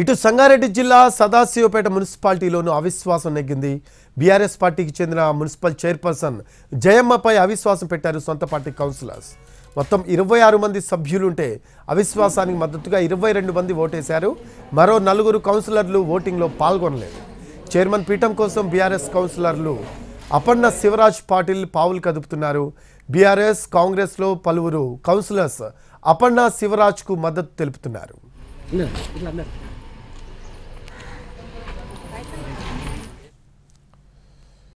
ఇటు సంగారెడ్డి జిల్లా సదాశివపేట మున్సిపాలిటీలోనూ అవిశ్వాసం నెగ్గింది బీఆర్ఎస్ పార్టీకి చెందిన మున్సిపల్ చైర్పర్సన్ జయమ్మపై అవిశ్వాసం పెట్టారు సొంత పార్టీ కౌన్సిలర్స్ మొత్తం ఇరవై ఆరు మంది సభ్యులుంటే అవిశ్వాసానికి మద్దతుగా ఇరవై రెండు మంది ఓటేశారు మరో నలుగురు కౌన్సిలర్లు ఓటింగ్లో పాల్గొనలేదు చైర్మన్ పీఠం కోసం బీఆర్ఎస్ కౌన్సిలర్లు అపన్న శివరాజ్ పాటిల్ పావులు కదుపుతున్నారు బీఆర్ఎస్ కాంగ్రెస్లో పలువురు కౌన్సిలర్స్ అపన్న శివరాజ్కు మద్దతు తెలుపుతున్నారు